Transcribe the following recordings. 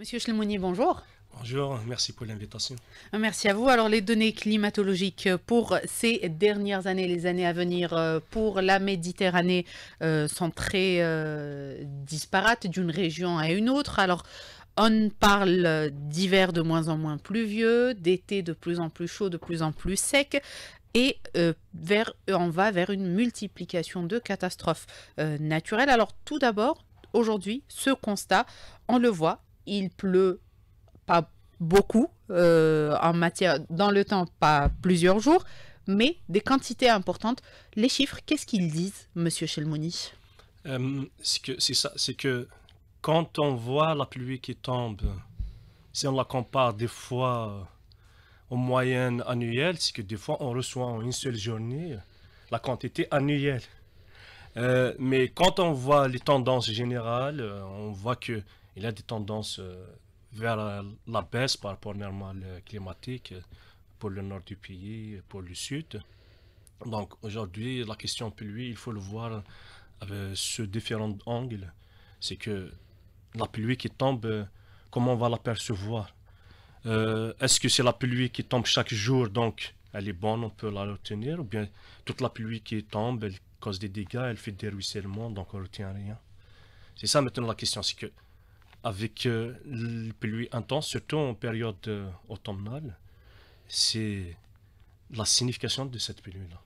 Monsieur Chlemouni, bonjour. Bonjour, merci pour l'invitation. Euh, merci à vous. Alors, les données climatologiques pour ces dernières années, les années à venir euh, pour la Méditerranée euh, sont très disparates d'une région à une autre. Alors, on parle d'hiver de moins en moins pluvieux, d'été de plus en plus chaud, de plus en plus sec et on va vers une multiplication de catastrophes naturelles. Alors tout d'abord, aujourd'hui, ce constat, on le voit, il pleut pas beaucoup euh, en matière dans le temps, pas plusieurs jours, mais des quantités importantes. Les chiffres, qu'est-ce qu'ils disent, Monsieur Chelmouni euh, C'est que c'est ça, c'est que quand on voit la pluie qui tombe, si on la compare des fois aux moyennes annuelles, c'est que des fois on reçoit en une seule journée la quantité annuelle. Euh, mais quand on voit les tendances générales, on voit que il y a des tendances euh, vers la, baisse par rapport à euh, climatique euh, pour le nord du pays, pour le sud. Donc aujourd'hui, la question pour lui, il faut le voir avec ce différent angle. C'est que la pluie qui tombe, comment on va la percevoir Est-ce que c'est la pluie qui tombe chaque jour, donc elle est bonne, on peut la retenir Ou bien toute la pluie qui tombe, elle cause des dégâts, elle fait des ruissellements, donc on ne retient rien C'est ça maintenant la question, c'est que avec euh, les pluies intenses, surtout en période euh, automnale, c'est la signification de cette pluie-là.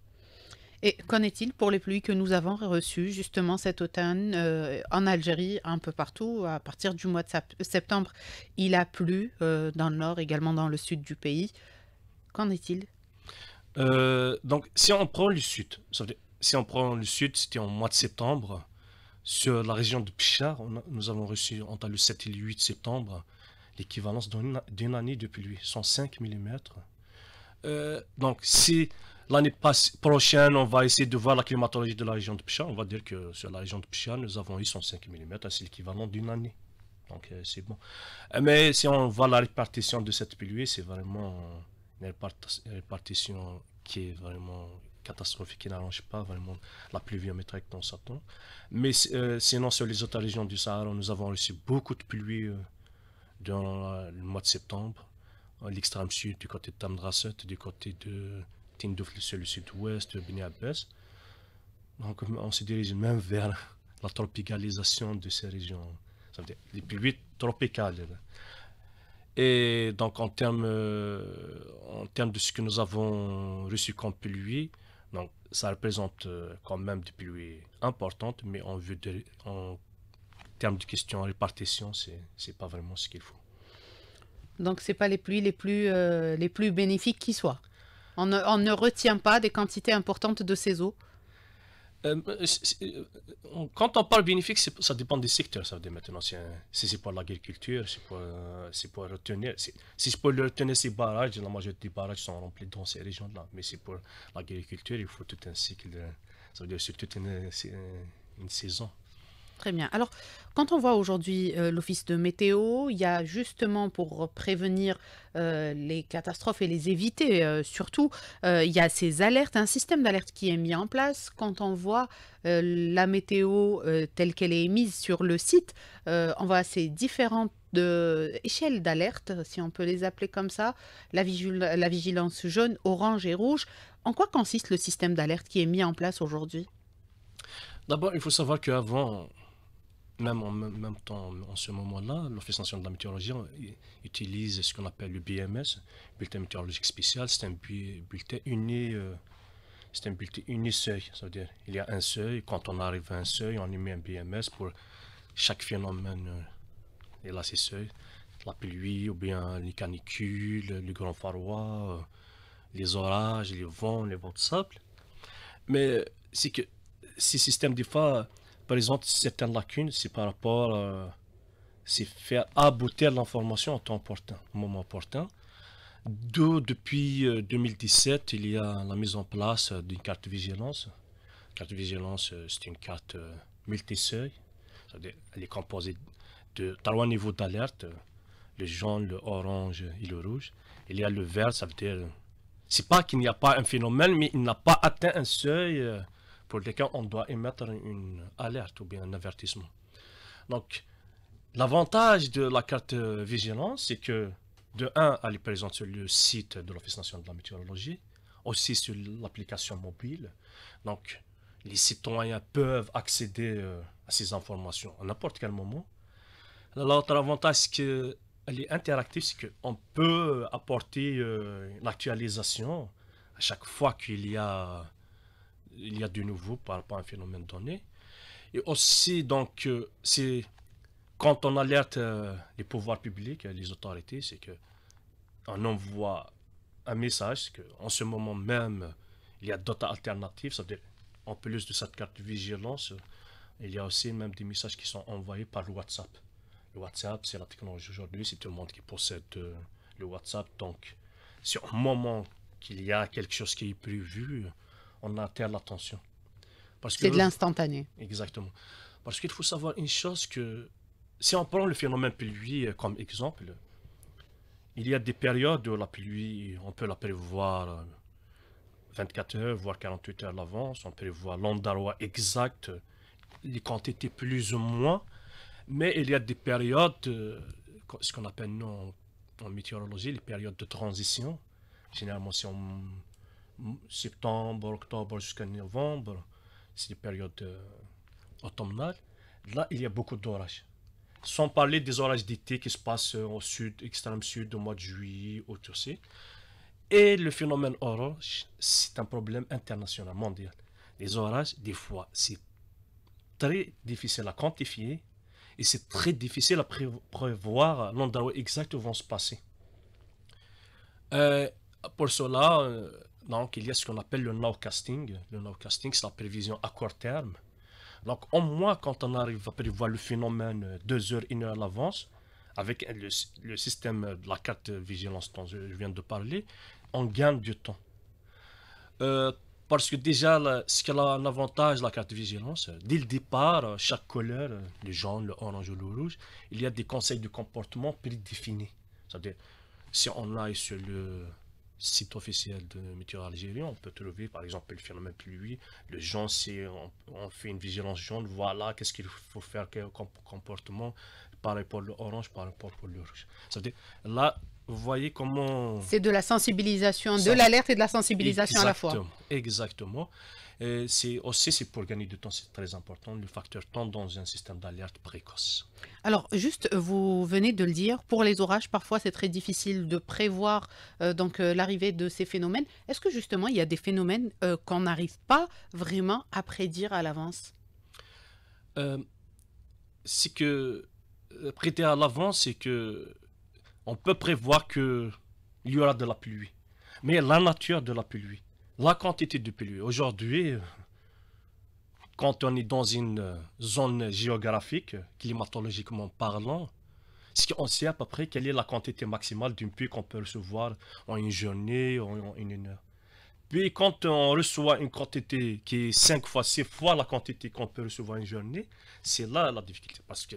Et qu'en est-il pour les pluies que nous avons reçues justement cet automne euh, en Algérie, un peu partout À partir du mois de septembre, il a plu dans le nord, également dans le sud du pays. Qu'en est-il Donc, si on prend le sud, si on prend le sud, c'était en mois de septembre, sur la région de Pichard, nous avons reçu entre le 7 et le 8 septembre l'équivalence d'une année de pluie, 105 mm. donc, si l'année prochaine, on va essayer de voir la climatologie de la région de Pichard, on va dire que sur la région de Pichard, nous avons eu 105 mm, c'est l'équivalent d'une année. Donc, euh, c'est bon. Euh, mais si on voit la répartition de cette pluie, c'est vraiment une répartition qui est vraiment catastrophique qui n'arrange pas vraiment la pluviométrie que nous Mais euh, sinon, sur les autres régions du Sahara, nous avons reçu beaucoup de pluie euh, dans le mois de septembre. L'extrême sud, du côté de Tamdraset, du côté de Tindouf, sur le sud-ouest, de Beni Abbas. Donc, euh, on se dirige même vers la tropicalisation de ces régions. Ça veut dire les pluies tropicales. Et donc, en termes, en termes de ce que nous avons reçu comme pluie, ça représente euh, quand même des pluies importantes, mais en, vue de, en termes de questions répartition, ce n'est pas vraiment ce qu'il faut. Donc, ce pas les pluies les plus, euh, les plus bénéfiques qui soient. On on ne retient pas des quantités importantes de ces eaux euh, euh, euh, quand on parle bénéfique, ça dépend des secteurs. Ça veut dire maintenant, si, c'est pour l'agriculture, si c'est pour, retenir, si c'est pour retenir ces barrages, la majorité des barrages sont remplis dans ces régions-là. Mais c'est pour l'agriculture, il faut tout un cycle, ça veut dire sur toute une, saison. Très bien. Alors, quand on voit aujourd'hui euh, l'Office de météo, il y a justement pour prévenir euh, les catastrophes et les éviter euh, surtout, il y a ces alertes, un système d'alerte qui est mis en place. Quand on voit la météo telle qu'elle est émise sur le site, on voit ces différentes de échelles d'alerte, si on peut les appeler comme ça, la, la vigilance jaune, orange et rouge. En quoi consiste le système d'alerte qui est mis en place aujourd'hui D'abord, il faut savoir qu'avant, même en même temps, en ce moment-là, l'Office national de la météorologie hein, utilise ce qu'on appelle le BMS, bulletin météorologique spécial. C'est un bulletin uni. Euh, c'est un uniseuil, dire il y a un seuil, quand on arrive à un seuil, on y met un BMS pour chaque phénomène, euh, et là c'est seuil, la pluie ou bien les canicules, les grand farois, euh, les orages, les vents, les vents de sable. Mais c'est que ces systèmes, des fois, présente certaines lacunes, c'est par rapport, euh, c'est faire aboutir l'information en temps opportun, au moment opportun. d'où depuis 2017, euh, il y a la mise en place d'une carte vigilance. Carte vigilance, euh, c'est une carte multiseuil, seuil elle est composée de trois niveaux d'alerte, le jaune, le orange et le rouge. Il y a le vert, ça veut dire c'est pas qu'il n'y a pas un phénomène, mais il n'a pas atteint un seuil pour lesquels on doit émettre une alerte ou bien un avertissement. Donc, l'avantage de la carte vigilance, c'est que, de un, elle est présente sur le site de l'Office national de la météorologie, aussi sur l'application mobile. Donc, les citoyens peuvent accéder euh, à ces informations à n'importe quel moment. L'autre avantage c'est qu'elle est interactive, c'est qu'on peut apporter euh, une actualisation à chaque fois qu'il y a il y a de nouveau par rapport à un phénomène donné. Et aussi, donc, euh, c'est quand on alerte euh, les pouvoirs publics, euh, les autorités, c'est que on envoie un message en ce moment même, il y a d'autres alternatives, cest à dire, en plus de cette carte de vigilance, il y a aussi même des messages qui sont envoyés par le WhatsApp. Le WhatsApp, c'est la technologie aujourd'hui, c'est tout le monde qui possède le WhatsApp, donc, si au moment qu'il y a quelque chose qui est prévu, on attire l'attention. C'est de l'instantané. Exactement. Parce qu'il faut savoir une chose que, si on prend le phénomène pluie comme exemple, il y a des périodes où la pluie, on peut la prévoir 24 heures, voire 48 heures d'avance, l'avance, on prévoit l'endroit exact, les quantités plus ou moins, mais il y a des périodes, euh, ce qu'on appelle en météorologie, les périodes de transition. Généralement, si on septembre, octobre jusqu'à novembre, c'est la période euh, automnale. Là, il y a beaucoup d'orages. Sans parler des orages d'été qui se passent euh, au sud, extrême sud, au mois de juillet, au Turquie. Et le phénomène orage, c'est un problème international, mondial. Les orages, des fois, c'est très difficile à quantifier et c'est très difficile à prévoir l'endroit exact où vont se passer. Euh, pour cela, donc, il y a ce qu'on appelle le no-casting. Le no-casting, c'est la prévision à court terme. Donc, au moins, quand on arrive à prévoir le phénomène euh, deux heures, une heure à l'avance, avec le, système euh, de la carte vigilance dont je viens de parler, on gagne du temps. Euh, parce que déjà, ce qu'elle a un avantage, la carte vigilance, dès le départ, chaque couleur, le jaune, le orange ou le rouge, il y a des conseils de comportement prédéfinis. C'est-à-dire, si on aille sur le, site officiel de Météorologie Lyon, on peut trouver par exemple le phénomène pluie, le jaune, si on, fait une vigilance jaune, voilà qu'est-ce qu'il faut faire quel comportement par rapport à orange, par rapport au rouge. là, vous voyez comment... C'est de la sensibilisation, de l'alerte et de la sensibilisation à la fois. Exactement. Euh, c'est aussi, c'est pour gagner du temps, c'est très important, le facteur temps dans un système d'alerte précoce. Alors, juste, vous venez de le dire, pour les orages, parfois c'est très difficile de prévoir euh, donc euh, l'arrivée de ces phénomènes. Est-ce que justement, il y a des phénomènes qu'on n'arrive pas vraiment à prédire à l'avance C'est que prêter à l'avance, c'est que on peut prévoir qu'il y aura de la pluie. Mais la nature de la pluie, la quantité de pluie. Aujourd'hui, quand on est dans une euh, zone géographique, climatologiquement parlant, on sait à peu près quelle est la quantité maximale d'une pluie qu'on peut recevoir en une journée, en une heure. Puis quand on reçoit une quantité qui est 5 fois, 6 fois la quantité qu'on peut recevoir une journée, c'est là la difficulté. Parce que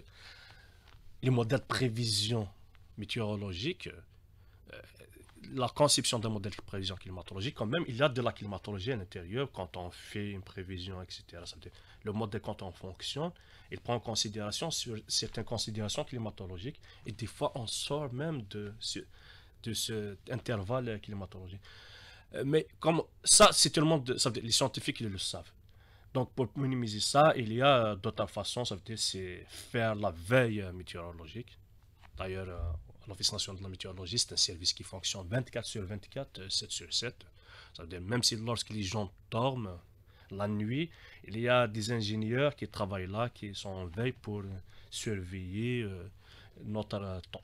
les modèles de prévision météorologique, euh, la conception d'un modèle de prévision climatologique, quand même, il y a de la climatologie à l'intérieur quand on fait une prévision, etc. Ça le modèle, quand on fonctionne, il prend en considération certaines considérations climatologiques et des fois, on sort même de, de cet intervalle climatologique. Euh, mais comme ça, c'est tout le monde, ça les scientifiques, ils le savent. Donc, pour minimiser ça, il y a d'autres façons, ça veut dire, c'est faire la veille météorologique. D'ailleurs, euh, l'Office national de la météorologie, c'est un service qui fonctionne 24 sur 24, 7 euh, sur 7. Ça veut dire, même si lorsque les gens dorment la nuit, il y a des ingénieurs qui travaillent là, qui sont en veille pour surveiller euh, notre temps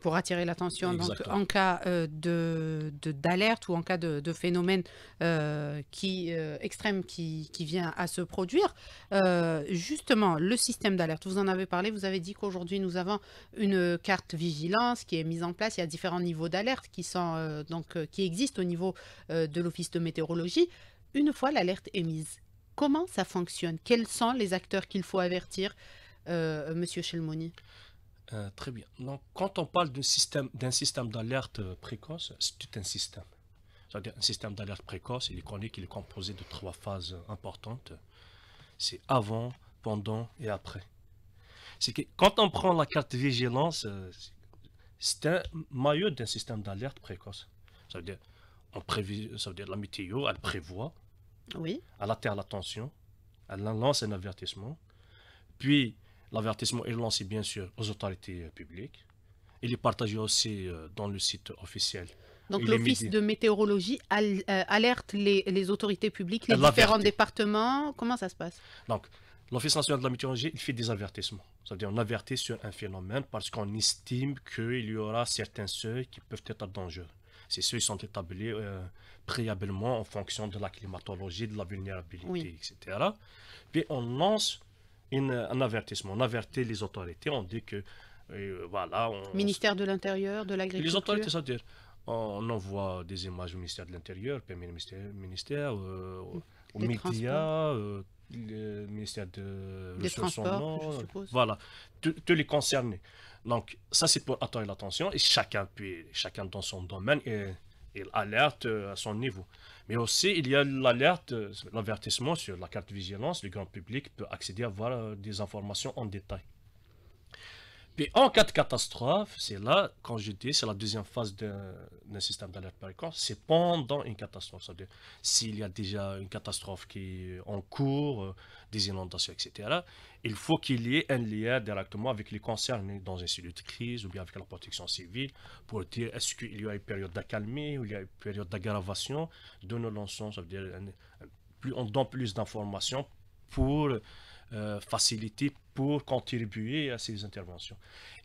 pour attirer l'attention. Donc, en cas euh, de d'alerte ou en cas de, phénomène euh, qui, euh, extrême qui, vient à se produire, justement, le système d'alerte, vous en avez parlé, vous avez dit qu'aujourd'hui, nous avons une carte vigilance qui est mise en place. Il y a différents niveaux d'alerte qui, sont donc qui existent au niveau de l'Office de météorologie. Une fois l'alerte émise, comment ça fonctionne Quels sont les acteurs qu'il faut avertir, Monsieur Chelmoni euh, très bien. Donc, quand on parle d'un système, d'un système d'alerte euh, précoce, c'est tout un système. dire un système d'alerte précoce, il est connu qu'il est composé de trois phases importantes. C'est avant, pendant et après. C'est que quand on prend la carte vigilance, euh, c'est un maillot d'un système d'alerte précoce. Ça veut dire, on ça veut dire la météo, elle prévoit, oui. elle attire l'attention, elle lance un avertissement, puis L'avertissement est lancé bien sûr aux autorités euh, publiques. Il est partagé aussi euh, dans le site officiel. Donc l'Office de météorologie euh, alerte les, autorités publiques, les différents départements. Comment ça se passe Donc, l'Office national de la météorologie, il fait des avertissements. C'est-à-dire, on avertit sur un phénomène parce qu'on estime qu'il y aura certains seuils qui peuvent être dangereux. Ces seuils sont établis préalablement en fonction de la climatologie, de la vulnérabilité, etc. Puis on lance un avertissement. On avertit les autorités, on dit que euh, voilà. ministère de l'Intérieur, de l'Agriculture. Les autorités, c'est-à-dire, on envoie des images au ministère de l'Intérieur, premier ministère, ministère euh, aux médias, euh, le ministère de des Transports, je suppose. Voilà, tous les concernés. Donc, ça, c'est pour attirer l'attention et chacun, puis, chacun dans son domaine. Et, et alerte euh, à son niveau. Mais aussi, il y a l'alerte, euh, l'avertissement sur la carte vigilance. Le grand public peut accéder à voir euh, des informations en détail. Puis en cas de catastrophe, c'est là, quand je dis, c'est la deuxième phase d'un système d'alerte par écran, c'est pendant une catastrophe. C'est-à-dire, s'il y a déjà une catastrophe qui est en cours, des inondations, etc., il faut qu'il y ait un lien directement avec les concernés dans un sujet de crise ou bien avec la protection civile pour dire est-ce qu'il y a une période d'accalmie ou il y a une période d'aggravation de nos lancers, Ça veut dire plus, on donne plus d'informations pour euh, faciliter, pour contribuer à ces interventions.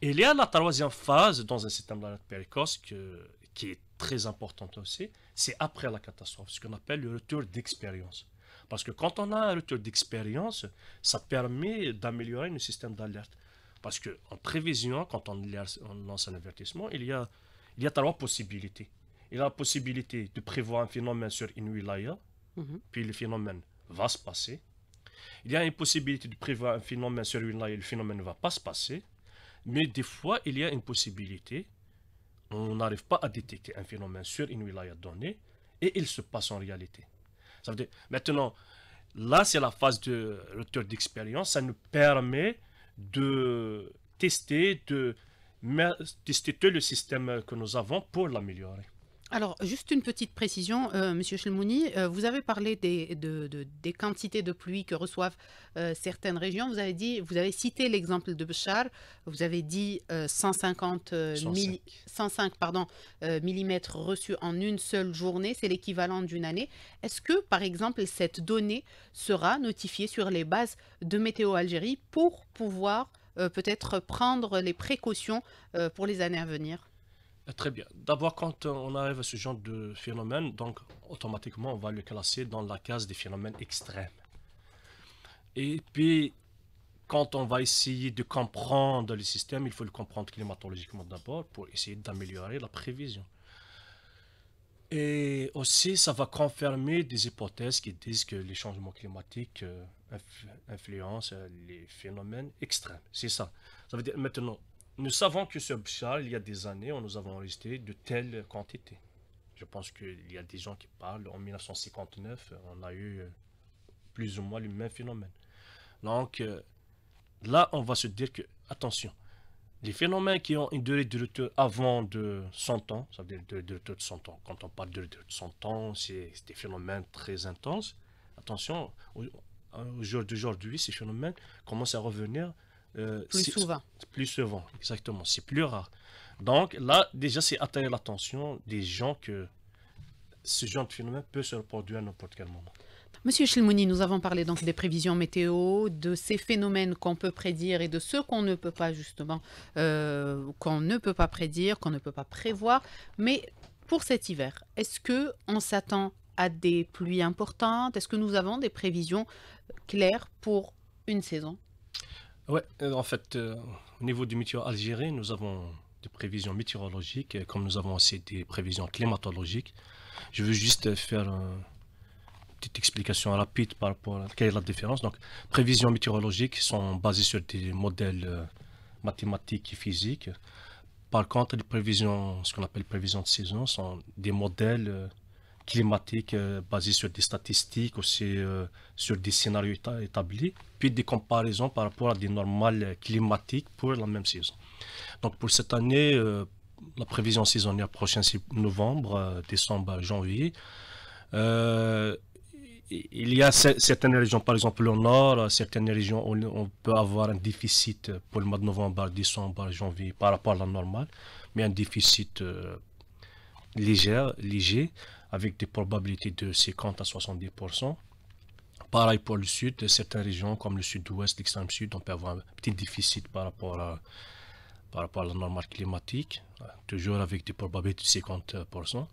Et il y a la troisième phase dans un système d'alerte précoce qui est très importante aussi, c'est après la catastrophe, ce qu'on appelle le retour d'expérience. Parce que quand on a un retour d'expérience, ça permet d'améliorer le système d'alerte. Parce qu'en prévision, quand on lance un avertissement, il y a, il y trois possibilités. Il y a la possibilité de prévoir un phénomène sur une mhm. puis le phénomène va se passer. Il y a une possibilité de prévoir un phénomène sur une wilaya, le phénomène ne va pas se passer. Mais des fois, il y a une possibilité, on n'arrive pas à détecter un phénomène sur une wilaya donnée, et il se passe en réalité maintenant, là, c'est la phase de retour d'expérience. Ça nous permet de tester, de tester tout le système que nous avons pour l'améliorer. Alors, juste une petite précision, euh, Monsieur Chelmouni, euh, vous avez parlé des, quantités de pluie que reçoivent euh, certaines régions. Vous avez, dit, vous avez cité l'exemple de Béchar, vous avez dit 150 105, 105 reçus en une seule journée, c'est l'équivalent d'une année. Est-ce que, par exemple, cette donnée sera notifiée sur les bases de Météo Algérie pour pouvoir peut-être prendre les précautions pour les années à venir euh, très bien. D'abord, quand on arrive à ce genre de phénomène, donc automatiquement, on va le classer dans la case des phénomènes extrêmes. Et puis, quand on va essayer de comprendre le système, il faut le comprendre climatologiquement d'abord pour essayer d'améliorer la prévision. Et aussi, ça va confirmer des hypothèses qui disent que les changements climatiques euh, influencent les phénomènes extrêmes. C'est ça. Ça veut dire maintenant, nous savons que sur Bchal, il y a des années, on nous avons enregistré de telles quantités. Je pense qu'il y a des gens qui parlent, en 1959, on a eu euh, plus ou moins le même phénomène. Donc, euh, là, on va se dire que, attention, les phénomènes qui ont une durée de retour avant de 100 ans, ça veut dire de retour de 100 ans, quand on parle de retour de 100 ans, c'est des phénomènes très intenses. Attention, au, au jour d'aujourd'hui, ces phénomènes commencent à revenir euh, plus souvent. Plus souvent, exactement. C'est plus rare. Donc là, déjà, c'est attirer l'attention des gens que ce genre de phénomène peut se reproduire à n'importe quel moment. Monsieur Chilmouni, nous avons parlé donc des prévisions météo, de ces phénomènes qu'on peut prédire et de ceux qu'on ne peut pas justement, euh, qu'on ne peut pas prédire, qu'on ne peut pas prévoir. Mais pour cet hiver, est-ce que on s'attend à des pluies importantes Est-ce que nous avons des prévisions claires pour une saison oui, euh, en fait, euh, au niveau du météo algérien, nous avons des prévisions météorologiques, comme nous avons aussi des prévisions climatologiques. Je veux juste faire une petite explication rapide par rapport à quelle est la différence. Donc, prévisions météorologiques sont basées sur des modèles euh, mathématiques et physiques. Par contre, les prévisions, ce qu'on appelle prévisions de saison, sont des modèles climatique euh, basée sur des statistiques, aussi euh, sur des scénarios établis, puis des comparaisons par rapport à des normales climatiques pour la même saison. Donc pour cette année, euh, la prévision saisonnière prochaine, c'est novembre, décembre, janvier. il y a certaines régions, par exemple le nord, certaines régions où on peut avoir un déficit pour le mois de novembre, décembre, janvier par rapport à la normale, mais un déficit léger. léger avec des probabilités de 50 à 70%. Pareil pour le sud, certaines régions comme le sud-ouest, l'extrême sud, on peut avoir un petit déficit par rapport à, par rapport à la normale climatique, toujours avec des probabilités de 50%.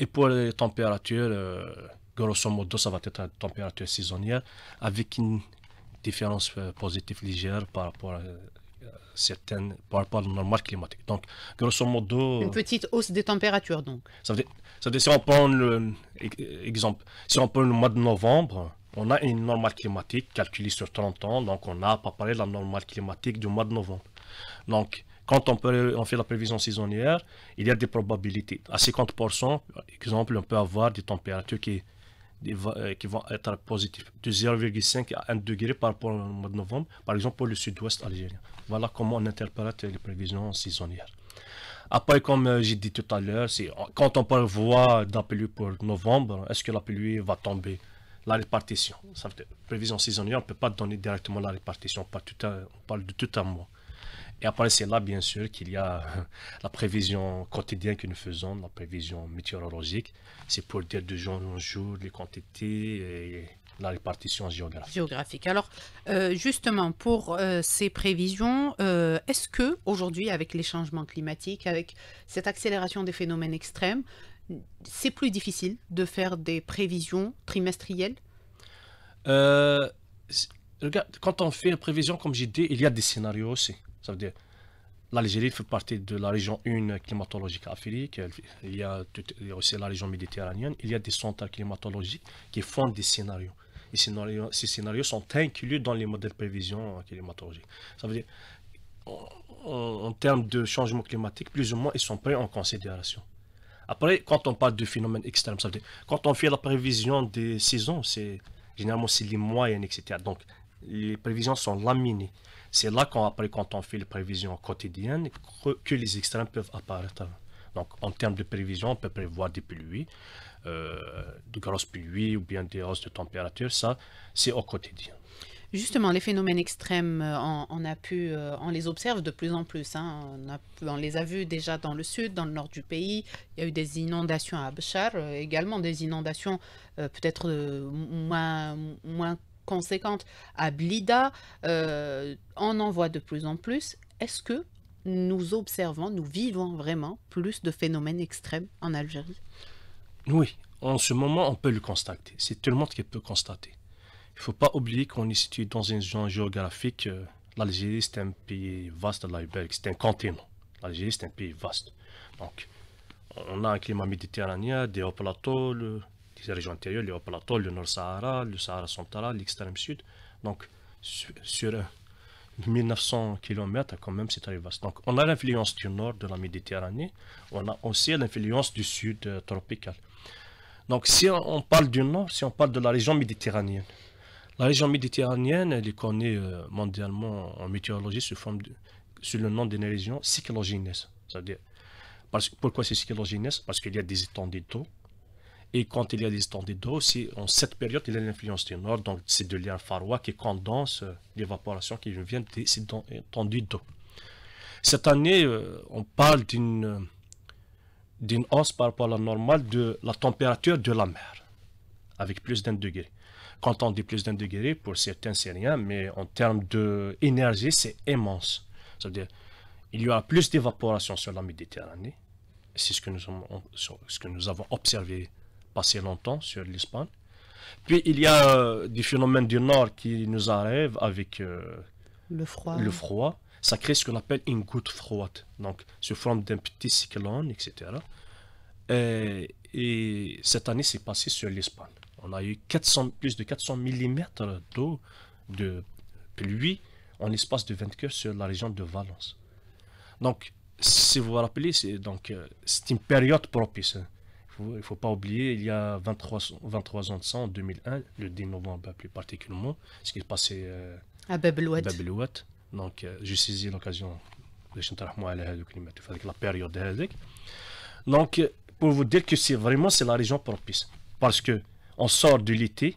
Et pour les températures, euh, grosso modo, ça va être une température saisonnière avec une différence euh, positive légère par rapport à certaines par rapport à la normale climatique. Donc, grosso modo. Une petite hausse des températures, donc. Ça veut dire, ça veut dire si on prend le exemple, si on prend le mois de novembre, on a une normale climatique calculée sur 30 ans, donc on a pas parlé de la normale climatique du mois de novembre. Donc, quand on, peut, on fait la prévision saisonnière, il y a des probabilités. À 50%, exemple, on peut avoir des températures qui euh, qui vont être positifs, de 0,5 à 1 degré par rapport au mois de novembre, par exemple pour le sud-ouest algérien. Voilà comment on interprète les prévisions saisonnières. Après, comme euh, j'ai dit tout à l'heure, quand on prévoit de la pour novembre, est-ce que la pluie va tomber La répartition. Ça prévision saisonnière, on ne peut pas donner directement la répartition, tout on parle de tout un mois. Et après, c'est là, bien sûr, qu'il y a la prévision quotidienne que nous faisons, la prévision météorologique. C'est pour dire de jour en jour les quantités et la répartition géographique. Géographique. Alors, euh, justement, pour euh, ces prévisions, euh, est-ce que aujourd'hui, avec les changements climatiques, avec cette accélération des phénomènes extrêmes, c'est plus difficile de faire des prévisions trimestrielles quand on fait une prévision, comme j'ai dit, il y a des scénarios aussi. Ça veut dire l'Algérie fait partie de la région 1 climatologique afrique. Il y, a, aussi la région méditerranéenne. Il y a des centres climatologiques qui font des scénarios. Et ces scénarios sont inclus dans les modèles de prévision euh, climatologiques. Ça veut dire, en, termes de changement climatique, plus ou moins, ils sont pris en considération. Après, quand on parle de phénomènes extrêmes, ça veut dire, quand on fait la prévision des saisons, c'est généralement c'est les moyennes, etc. Donc, les prévisions sont laminées. C'est là qu'on quand on fait les prévisions quotidiennes, que, les extrêmes peuvent apparaître. Donc, en termes de prévision, on peut prévoir des pluies, euh, de grosses pluies ou bien des hausses de température. Ça, c'est au quotidien. Justement, les phénomènes extrêmes, on, a pu, on les observe de plus en plus. Hein. On, les a vus déjà dans le sud, dans le nord du pays. Il y a eu des inondations à Abchar, euh, également des inondations euh, peut-être moins, moins conséquente à Blida, on euh, en voit de plus en plus. Est-ce que nous observons, nous vivons vraiment plus de phénomènes extrêmes en Algérie Oui, en ce moment, on peut le constater. C'est tout le monde qui peut constater. Il ne faut pas oublier qu'on est situé dans une zone géographique. Euh, L'Algérie, c'est un pays vaste, c'est un continent. L'Algérie, c'est un pays vaste. Donc, on a un climat méditerranéen, des hauts plateaux, les régions région les plateaux, le Nord-Sahara, le Sahara central, l'extrême sud. Donc, sur, 1900 euh, km, quand même, c'est très vaste. Donc, on a l'influence du nord de la Méditerranée, on a aussi l'influence du sud euh, tropical. Donc, si on parle du nord, si on parle de la région méditerranéenne, la région méditerranéenne, elle est connue euh, mondialement en météorologie sous, forme sous le nom d'une région cyclogénèse. C'est-à-dire, pourquoi c'est cyclogénèse Parce qu'il y a des étendues d'eau et quand il y a des étendues d'eau en cette période, il y a l'influence du nord, donc c'est de l'air farois qui condense euh, l'évaporation qui vient des étendues d'eau. Cette année, euh, on parle euh, d'une hausse par rapport à la normale de la température de la mer, avec plus d'un degré. Quand on dit plus d'un degré, pour certains, c'est rien, mais en termes d'énergie, c'est immense. cest à dire il y aura plus d'évaporation sur la Méditerranée. C'est ce, ce, que nous avons observé passé longtemps sur l'Espagne. Puis il y a euh, des phénomènes du Nord qui nous arrivent avec euh, le froid. Le froid. Ça crée ce qu'on appelle une goutte froide, donc sous forme d'un petit cyclone, etc. Et, cette année, c'est passé sur l'Espagne. On a eu plus de 400 mm d'eau de pluie en l'espace de 24 sur la région de Valence. Donc, si vous vous rappelez, c'est euh, une période propice. Hein. Il il faut pas oublier, il y a 23, 23 ans de sang en 2001, le 10 novembre plus particulièrement, ce qui passé euh, à bab à Babelouat. Donc, euh, j'ai saisi l'occasion de avec la période Donc, pour vous dire que c'est vraiment c'est la région propice. Parce que on sort de l'été,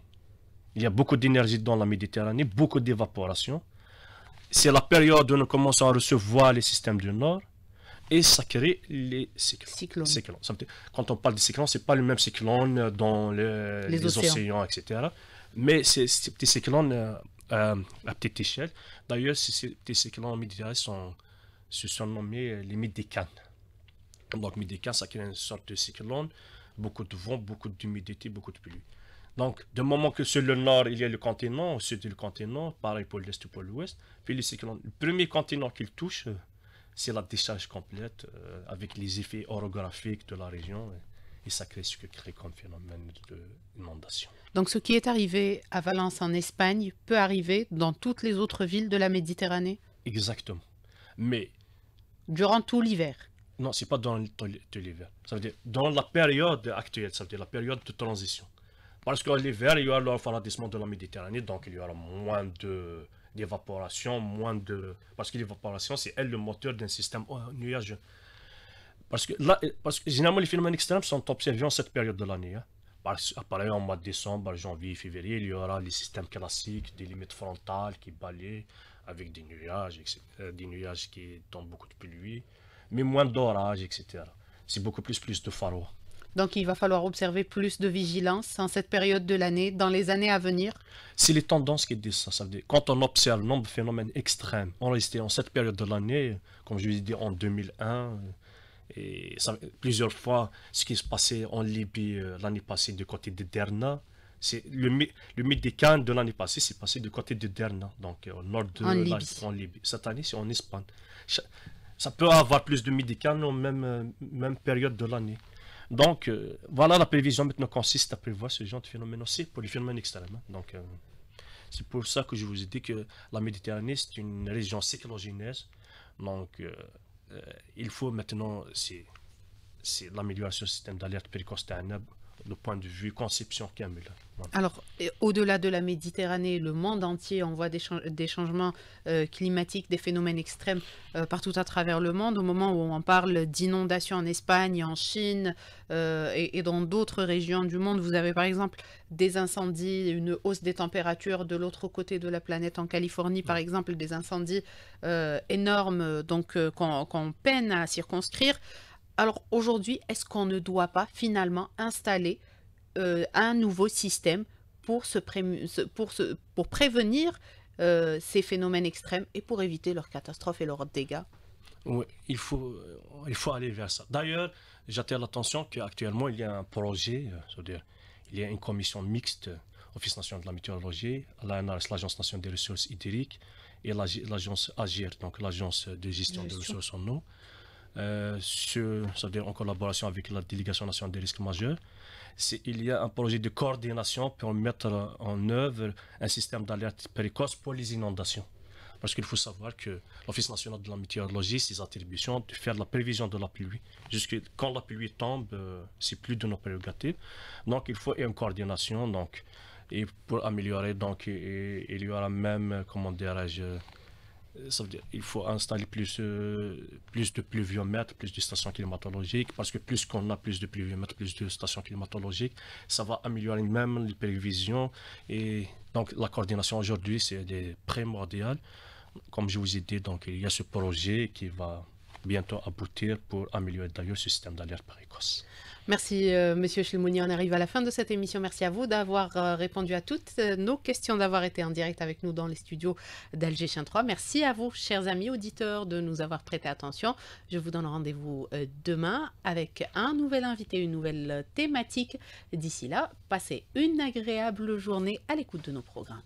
il y a beaucoup d'énergie dans la Méditerranée, beaucoup d'évaporation. C'est la période où nous commençons à recevoir les systèmes du Nord et ça crée les cyclones. Quand on parle de cyclones, ce n'est pas le même cyclone dans les, océans. etc. Mais c'est des cyclones euh, euh, à petite échelle, d'ailleurs, ces petits cyclones méditerranéens sont, se sont nommés euh, les Médicans. Donc, Médicans, ça crée une sorte de cyclone, beaucoup de vent, beaucoup d'humidité, beaucoup de pluie. Donc, de moment que sur le nord, il y a le continent, au sud du continent, pareil pour l'est ou pour l'ouest, puis les cyclones. Le premier continent qu'il touche, c'est la décharge complète euh, avec les effets orographiques de la région. Et, ça crée ce que crée comme phénomène d'inondation. Donc ce qui est arrivé à Valence en Espagne peut arriver dans toutes les autres villes de la Méditerranée Exactement. Mais... Durant tout l'hiver non, c'est pas dans l'hiver. Ça veut dire dans la période actuelle, ça veut dire la période de transition. Parce que l'hiver, il y aura le refroidissement de la Méditerranée, donc il y aura moins de, d'évaporation, moins de... Parce que l'évaporation, c'est elle le moteur d'un système nuage nuageux. Parce que, là, parce que généralement, les phénomènes extrêmes sont observés en cette période de l'année. Hein. en mois de décembre, janvier, février, il y aura les systèmes classiques, des limites frontales qui balayent avec des nuages, euh, des nuages qui tombent beaucoup de pluie, mais moins d'orages, etc. C'est beaucoup plus, plus de pharaons. Donc il va falloir observer plus de vigilance en cette période de l'année, dans les années à venir. C'est les tendances qui disent ça. quand on observe le nombre de phénomènes extrêmes enregistrés en cette période de l'année, comme je vous ai dit en 2001, et ça, plusieurs fois ce qui se passait en Libye euh, l'année passée du côté de Derna, c'est le, le de l'année passée s'est passé du côté de Derna, donc euh, au nord de La, en Libye. Cette année, c'est en Espagne. Ça peut avoir plus de médicaments en même, euh, même période de l'année. Donc, euh, voilà la prévision maintenant consiste à prévoir ce genre de phénomène aussi pour les phénomènes extrêmes. Hein. Donc, euh, c'est pour ça que je vous ai dit que la Méditerranée, c'est une région cyclogénèse. Donc, euh, il faut maintenant, c'est l'amélioration du système d'alerte précoce le point de vue conception Camille. Alors, au-delà de la Méditerranée, le monde entier, on voit des, changements euh, climatiques, des phénomènes extrêmes euh, partout à travers le monde. Au moment où on parle d'inondations en Espagne, en Chine euh, et, dans d'autres régions du monde, vous avez par exemple des incendies, une hausse des températures de l'autre côté de la planète, en Californie par exemple, des incendies énormes donc qu'on peine à circonscrire. Alors aujourd'hui, est-ce qu'on ne doit pas finalement installer euh, un nouveau système pour, pour, prévenir euh, ces phénomènes extrêmes et pour éviter leurs catastrophes et leurs dégâts Oui, il faut, euh, aller vers ça. D'ailleurs, j'attire l'attention qu'actuellement, il y a un projet, c'est-à-dire il y a une commission mixte, Office national de la météorologie, l'ANRS, l'Agence nationale des ressources hydriques, et l'agence AGIR, donc l'agence de gestion. des ressources en eau. Euh, sur, c'est-à-dire en collaboration avec la délégation nationale des risques majeurs. Il y a un projet de coordination pour mettre en œuvre un système d'alerte précoce pour les inondations. Parce qu'il faut savoir que l'Office national de la météorologie, ses attributions de faire la prévision de la pluie. Jusque quand la pluie tombe, euh, c'est plus de nos prérogatives. Donc il faut une coordination donc, et pour améliorer. Donc, et, il y aura même, euh, comment dirais-je, euh, il faut installer plus, euh, plus de pluviomètres, plus de stations climatologiques, parce que plus qu'on a plus de pluviomètres, plus de stations climatologiques, ça va améliorer même les prévisions. Et donc la coordination aujourd'hui, c'est primordial. Comme je vous ai dit, donc il y a ce projet qui va bientôt aboutir pour améliorer d'ailleurs le système d'alerte précoce. Merci, euh, Monsieur Chilmouni. On arrive à la fin de cette émission. Merci à vous d'avoir euh, répondu à toutes euh, nos questions, d'avoir été en direct avec nous dans les studios d'alger Chien 3. Merci à vous, chers amis auditeurs, de nous avoir prêté attention. Je vous donne rendez-vous demain avec un nouvel invité, une nouvelle thématique. D'ici là, passez une agréable journée à l'écoute de nos programmes.